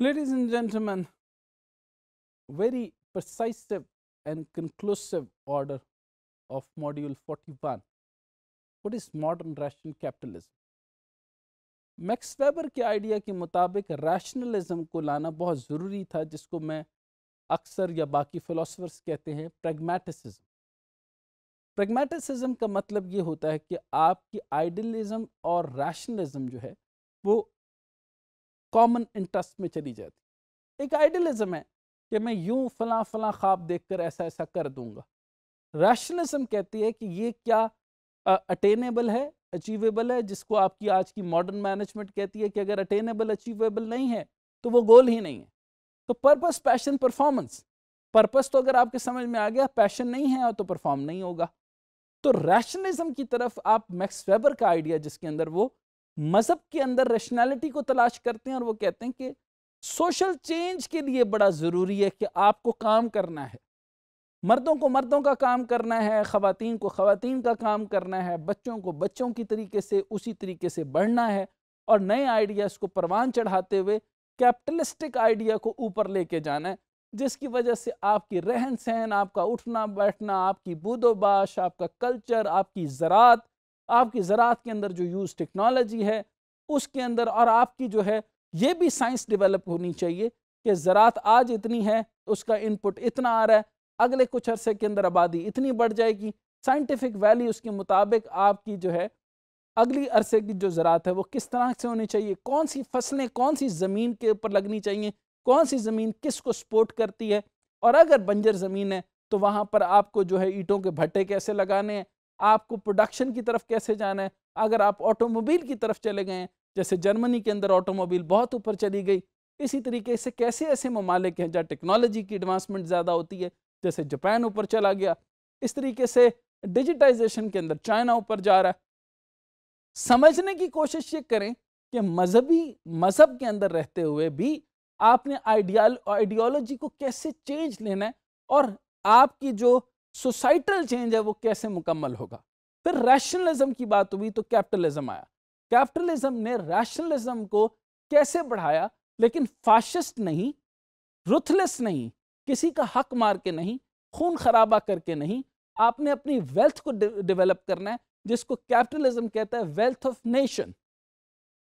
Ladies and gentlemen, very persuasive and conclusive order of module 41. What is modern Russian capitalism? Max Weber के idea के मुताबिक rationalism को लाना बहुत ज़रूरी था जिसको मैं अक्सर या बाकी फिलोसफर्स कहते हैं प्रगमेटिसिज्म प्रेगमेटिसिज्म का मतलब ये होता है कि आपकी आइडियलिज्म और रैशनलिज्म जो है वो कॉमन इंटरेस्ट में चली जाती एक आइडियलिज्म है कि मैं यूं फला फला ख्वाब देखकर ऐसा ऐसा कर दूंगा रैशनलिज्म कहती है कि ये क्या अटेनेबल है अचीवेबल है जिसको आपकी आज की मॉडर्न मैनेजमेंट कहती है कि अगर अटेनेबल अचीवेबल नहीं है तो वो गोल ही नहीं है तो पर्पस पैशन परफॉर्मेंस पर्पस तो अगर आपके समझ में आ गया पैशन नहीं है तो परफॉर्म नहीं होगा तो रैशनलिज्म की तरफ आप मैक्स वेबर का आइडिया जिसके अंदर वो मज़हब के अंदर रेशनैलिटी को तलाश करते हैं और वो कहते हैं कि सोशल चेंज के लिए बड़ा ज़रूरी है कि आपको काम करना है मर्दों को मर्दों का काम करना है ख़वान को ख़वान का काम करना है बच्चों को बच्चों की तरीके से उसी तरीके से बढ़ना है और नए आइडियाज़ को परवान चढ़ाते हुए कैपिटलिस्टिक आइडिया को ऊपर लेके जाना है जिसकी वजह से आपकी रहन सहन आपका उठना बैठना आपकी बूदोबाश आपका कल्चर आपकी ज़रात आपकी ज़रात के अंदर जो यूज़ टेक्नोलॉजी है उसके अंदर और आपकी जो है ये भी साइंस डेवलप होनी चाहिए कि ज़रात आज इतनी है उसका इनपुट इतना आ रहा है अगले कुछ अरसे के अंदर आबादी इतनी बढ़ जाएगी साइंटिफिक वैल्यू उसके मुताबिक आपकी जो है अगली अरसे की जो ज़रात है वो किस तरह से होनी चाहिए कौन सी फसलें कौन सी ज़मीन के ऊपर लगनी चाहिए कौन सी ज़मीन किस को सपोर्ट करती है और अगर बंजर ज़मीन है तो वहाँ पर आपको जो है ईंटों के भट्टे कैसे लगाने हैं आपको प्रोडक्शन की तरफ कैसे जाना है अगर आप ऑटोमोबाइल की तरफ चले गए जैसे जर्मनी के अंदर ऑटोमोबाइल बहुत ऊपर चली गई इसी तरीके से कैसे ऐसे ममालिक हैं जहाँ टेक्नोलॉजी की एडवांसमेंट ज़्यादा होती है जैसे जापान ऊपर चला गया इस तरीके से डिजिटाइजेशन के अंदर चाइना ऊपर जा रहा है समझने की कोशिश ये करें कि मजहबी मज़हब के अंदर रहते हुए भी आपने आइडियाल आइडियोलॉजी को कैसे चेंज लेना है और आपकी जो सोसाइटल चेंज है वो कैसे मुकम्मल होगा फिर रैशनलिज्म की बात हुई तो कैपिटलिज्म आया कैपिटलिज्म ने रैशनलिज्म को कैसे बढ़ाया लेकिन फाशिस्ट नहीं रुथलेस नहीं किसी का हक मार के नहीं खून खराबा करके नहीं आपने अपनी वेल्थ को डेवलप करना है जिसको कैपिटलिज्म कहता है वेल्थ ऑफ नेशन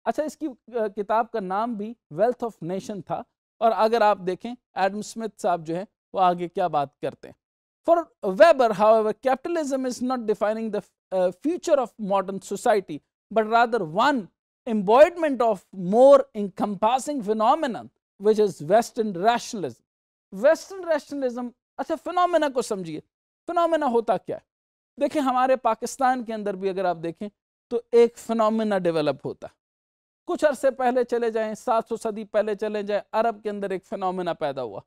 अच्छा इसकी किताब का नाम भी वेल्थ ऑफ नेशन था और अगर आप देखें एडम स्मिथ साहब जो है वो आगे क्या बात करते हैं For Weber, however, capitalism is not defining the uh, future of modern society, but rather one embodiment of more encompassing phenomenon, which is Western rationalism. Western rationalism, अच्छा फिनोमेना को समझिए फिनोमेना होता क्या है देखें हमारे पाकिस्तान के अंदर भी अगर आप देखें तो एक फिनोमेना डेवलप होता कुछ अरसे पहले चले जाएं 700 सदी पहले चले जाएं अरब के अंदर एक फिनोमेना पैदा हुआ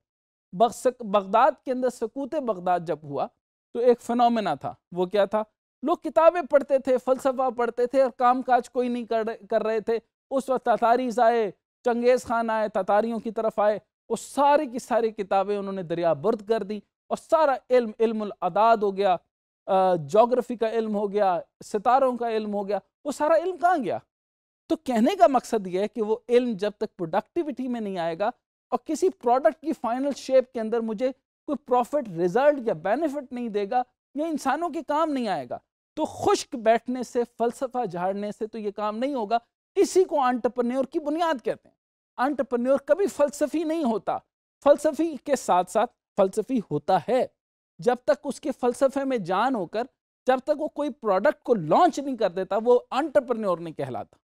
बगदाद के अंदर सकूत बगदाद जब हुआ तो एक फिनोमेना था वो क्या था लोग किताबें पढ़ते थे फलसफा पढ़ते थे और काम काज कोई नहीं कर कर रहे थे उस वक्त ततारीज आए चंगेज़ खान आए ततारियों की तरफ आए उस सारी की सारी किताबें उन्होंने दरिया बर्द कर दी और सारा इल्म इल्म अदाद हो गया जोग्राफी का इल्म हो गया सितारों का इल्म हो गया वो सारा इल्म कहाँ गया तो कहने का मकसद ये है कि वो इल्म जब तक प्रोडक्टिविटी में नहीं आएगा और किसी प्रोडक्ट की फाइनल शेप के अंदर मुझे कोई प्रॉफिट रिजल्ट या बेनिफिट नहीं देगा या इंसानों के काम नहीं आएगा तो खुश्क बैठने से फलसफा झाड़ने से तो ये काम नहीं होगा इसी को आंटरप्रन्योर की बुनियाद कहते हैं आंटरप्रन्योर कभी फलसफी नहीं होता फलसफी के साथ साथ फलसफी होता है जब तक उसके फलसफे में जान होकर जब तक वो कोई प्रोडक्ट को लॉन्च नहीं कर देता वो आंटरप्रन्योर नहीं कहलाता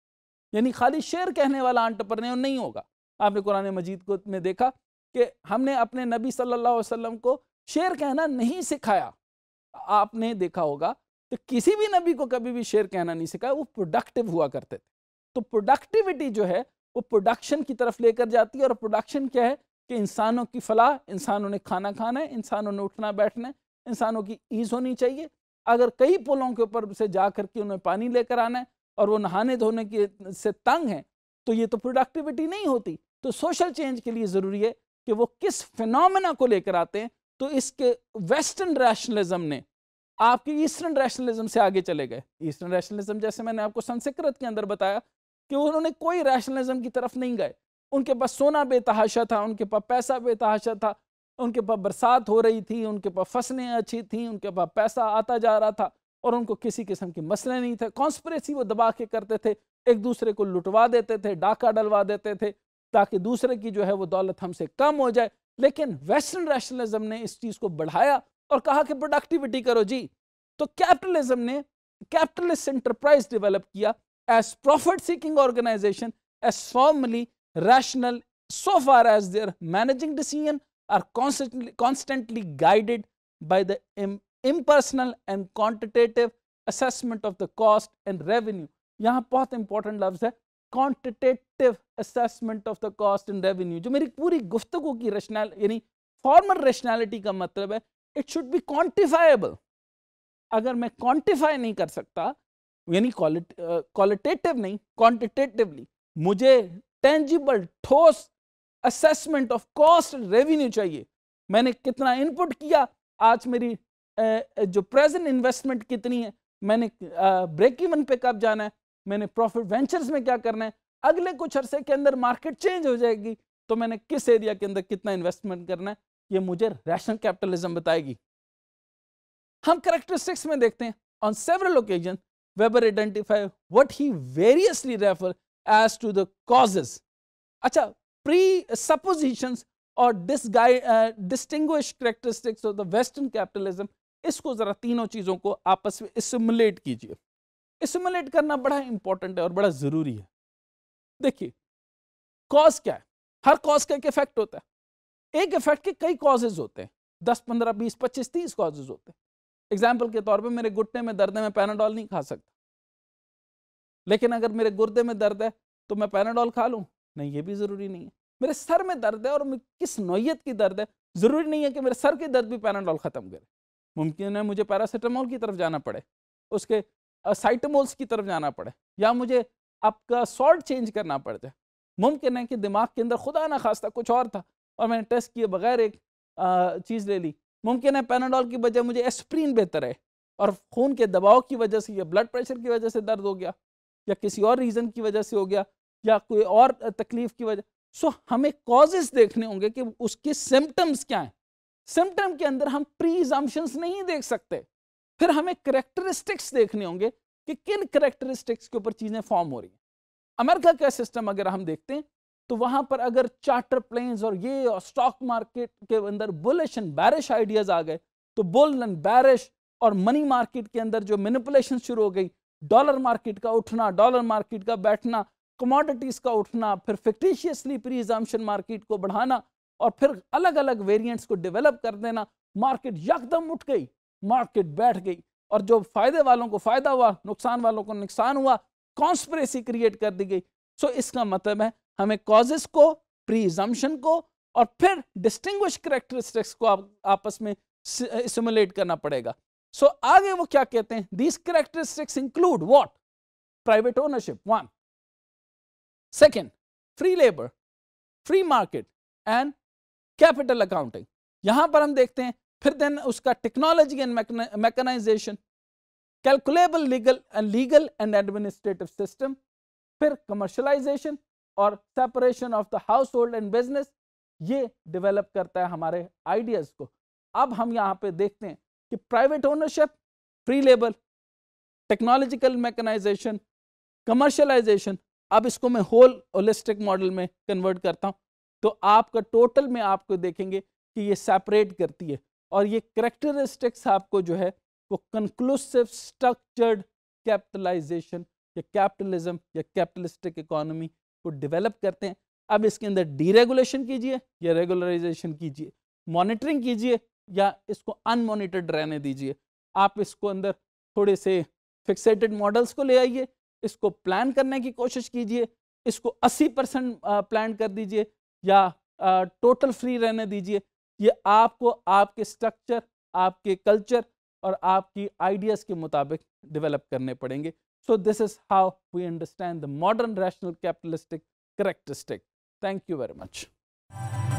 यानी खाली शेयर कहने वाला आंटरप्रन्योर नहीं होगा आपने कुरान मजीद को में देखा कि हमने अपने नबी सल्लल्लाहु अलैहि वसल्लम को शेर कहना नहीं सिखाया आपने देखा होगा तो किसी भी नबी को कभी भी शेर कहना नहीं सिखाया वो प्रोडक्टिव हुआ करते थे तो प्रोडक्टिविटी जो है वो प्रोडक्शन की तरफ लेकर जाती है और प्रोडक्शन क्या है कि इंसानों की फलाह इंसानों ने खाना खाना है इंसानों ने उठना बैठना है इंसानों की ईज होनी चाहिए अगर कई पुलों के ऊपर से जा करके उन्हें पानी लेकर आना है और वो नहाने धोने के से तंग हैं तो ये तो प्रोडक्टिविटी नहीं होती तो सोशल चेंज के लिए ज़रूरी है कि वो किस फिनोमेना को लेकर आते हैं तो इसके वेस्टर्न रैशनलिज्म ने आपके ईस्टर्न रैशनलिज्म से आगे चले गए ईस्टर्न रैशनलिज्म जैसे मैंने आपको संस्कृत के अंदर बताया कि उन्होंने कोई रैशनलिज्म की तरफ नहीं गए उनके पास सोना बेतहाशा था उनके पास पैसा बेतहाशा था उनके पास बरसात हो रही थी उनके पास फसलें अच्छी थी उनके पास पैसा आता जा रहा था और उनको किसी किस्म के मसले नहीं थे कॉन्स्परेसी वो दबा के करते थे एक दूसरे को लुटवा देते थे डाका डलवा देते थे ताकि दूसरे की जो है वो दौलत हमसे कम हो जाए लेकिन वेस्टर्न रैशनलिज्म ने इस चीज़ को बढ़ाया और कहा कि प्रोडक्टिविटी करो जी तो कैपिटलिज्म ने कैपिटलिस्ट इंटरप्राइज डेवलप किया as profit seeking organisation as formally rational so far as their managing decision are constantly guided guided the the and impersonal assessment of the cost and revenue यहां यहाँ बहुत important लफ्ज है quantitative assessment of the cost and revenue जो मेरी पूरी गुफ्तगु की रशनल यानी फॉर्मल रेशनैलिटी का मतलब है इट शुड बी क्वान्टिफाइबल अगर मैं क्वान्टिफाई नहीं कर सकता यानी क्वालिटेटिव नहीं क्वान्टिटेटिवली मुझे टेंजिबल ठोस असेसमेंट ऑफ कॉस्ट रेवेन्यू चाहिए मैंने कितना इनपुट किया आज मेरी जो प्रेजेंट इन्वेस्टमेंट कितनी है मैंने ब्रेक इवन पे कब जाना है मैंने प्रॉफिट वेंचर्स में क्या करना है अगले कुछ अरसे के अंदर मार्केट चेंज हो जाएगी तो मैंने किस एरिया के अंदर कितना इन्वेस्टमेंट करना है ये मुझे रैशनल कैपिटलिज्म बताएगी हम करेक्टरिस्टिक्स में देखते हैं on several occasion Weber identify what he variously refer as to the causes अच्छा प्री सपोजिशन और distinct characteristics of the western capitalism इसको जरा तीनों चीजों को आपस में सिमुलेट कीजिए एसिमुलेट करना बड़ा इंपॉर्टेंट है और बड़ा ज़रूरी है देखिए कॉज क्या है हर कॉज का एक इफेक्ट होता है एक इफेक्ट के कई कॉजेज होते हैं दस पंद्रह बीस पच्चीस तीस कॉजेज होते हैं एग्जाम्पल के तौर पे मेरे घुटने में दर्द है मैं पैनाडॉल नहीं खा सकता लेकिन अगर मेरे गुर्दे में दर्द है तो मैं पैनाडॉल खा लूँ नहीं ये भी ज़रूरी नहीं है मेरे सर में दर्द है और किस नोयत की दर्द है ज़रूरी नहीं है कि मेरे सर के दर्द भी पैनाडॉल ख़त्म करे मुमकिन है मुझे पैरासीटामोल की तरफ जाना पड़े उसके साइटमोल्स की तरफ जाना पड़े या मुझे आपका सॉल्ट चेंज करना पड़ जाए मुमकिन है कि दिमाग के अंदर खुदा ना खास्ता कुछ और था और मैंने टेस्ट किए बगैर एक चीज़ ले ली मुमकिन है पेनाडोल की वजह मुझे एस्प्रीन बेहतर है और खून के दबाव की वजह से या ब्लड प्रेशर की वजह से दर्द हो गया या किसी और रीज़न की वजह से हो गया या कोई और तकलीफ की वजह सो हमें कॉजेज देखने होंगे कि उसके सिम्टम्स क्या हैं सिम्टम के अंदर हम प्री नहीं देख सकते फिर हमें करेक्टरिस्टिक्स देखने होंगे कि किन करेक्टरिस्टिक्स के ऊपर चीज़ें फॉर्म हो रही हैं अमेरिका का सिस्टम अगर हम देखते हैं तो वहाँ पर अगर चार्टर प्लेन्स और ये और स्टॉक मार्केट के अंदर बुलिश एंड बैरिश आइडियाज़ आ गए तो बुल एंड बैरिश और मनी मार्केट के अंदर जो मैनिपुलेशन शुरू हो गई डॉलर मार्केट का उठना डॉलर मार्केट का बैठना कमोडिटीज़ का उठना फिर फिक्टिशियसली प्रीजम्पन मार्केट को बढ़ाना और फिर अलग अलग वेरियंट्स को डिवेलप कर देना मार्केट यकदम उठ गई मार्केट बैठ गई और जो फायदे वालों को फायदा हुआ नुकसान वालों को नुकसान हुआ कॉन्स्परेसी क्रिएट कर दी गई सो so, इसका मतलब है हमें कॉजेस को प्रीजम्पन को और फिर डिस्टिंग्विश करेक्टरिस्टिक्स को आप, आपस में सिमुलेट करना पड़ेगा सो so, आगे वो क्या कहते हैं these characteristics include what private ownership one second free labour free market and capital accounting यहां पर हम देखते हैं फिर देन उसका technology and mechanisation calculable legal and legal and administrative system फिर कमर्शलाइजेशन और separation of the household and business ये डेवलप करता है हमारे आइडियाज़ को अब हम यहाँ पे देखते हैं कि private ownership free labour technological mechanisation commercialisation अब इसको मैं होल होलिस्टिक मॉडल में कन्वर्ट करता हूँ तो आपका टोटल में आपको देखेंगे कि ये सेपरेट करती है और ये करेक्टरिस्टिक्स आपको जो है वो कंक्लूसिव स्ट्रक्चर्ड कैपिटलाइजेशन या कैपिटलिज्म या कैपिटलिस्टिक इकोनॉमी को डेवलप करते हैं अब इसके अंदर डीरेगुलेशन कीजिए या रेगुलराइजेशन कीजिए मॉनिटरिंग कीजिए या इसको अनमोनिटर्ड रहने दीजिए आप इसको अंदर थोड़े से फिक्सेटेड मॉडल्स को ले आइए इसको प्लान करने की कोशिश कीजिए इसको 80 परसेंट प्लान कर दीजिए या टोटल फ्री रहने दीजिए ये आपको आपके स्ट्रक्चर आपके कल्चर और आपकी आइडियाज़ के मुताबिक डेवलप करने पड़ेंगे so this is how we understand the modern rational capitalistic characteristic thank you very much